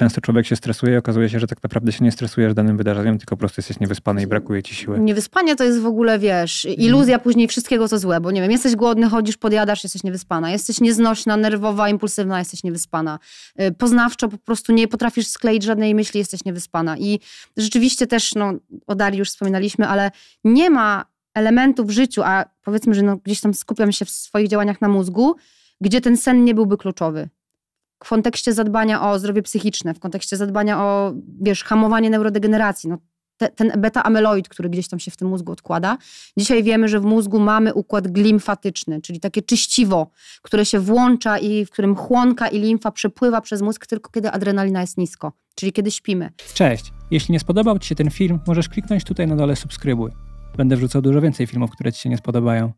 często człowiek się stresuje i okazuje się, że tak naprawdę się nie stresujesz danym wydarzeniem, tylko po prostu jesteś niewyspany i brakuje ci siły. Niewyspanie to jest w ogóle, wiesz, mhm. iluzja mm. później wszystkiego, co złe, bo nie wiem, jesteś głodny, chodzisz, podjadasz, jesteś niewyspana. Jesteś nieznośna, nerwowa, impulsywna, jesteś niewyspana. Y, poznawczo po prostu nie potrafisz skleić żadnej myśli, jesteś niewyspana. I rzeczywiście też, no, o Darii już wspominaliśmy, ale nie ma elementu w życiu, a powiedzmy, że no, gdzieś tam skupiam się w swoich działaniach na mózgu, gdzie ten sen nie byłby kluczowy w kontekście zadbania o zdrowie psychiczne, w kontekście zadbania o, wiesz, hamowanie neurodegeneracji, no, te, ten beta-ameloid, który gdzieś tam się w tym mózgu odkłada. Dzisiaj wiemy, że w mózgu mamy układ glimfatyczny, czyli takie czyściwo, które się włącza i w którym chłonka i limfa przepływa przez mózg tylko kiedy adrenalina jest nisko, czyli kiedy śpimy. Cześć! Jeśli nie spodobał Ci się ten film, możesz kliknąć tutaj na dole subskrybuj. Będę wrzucał dużo więcej filmów, które Ci się nie spodobają.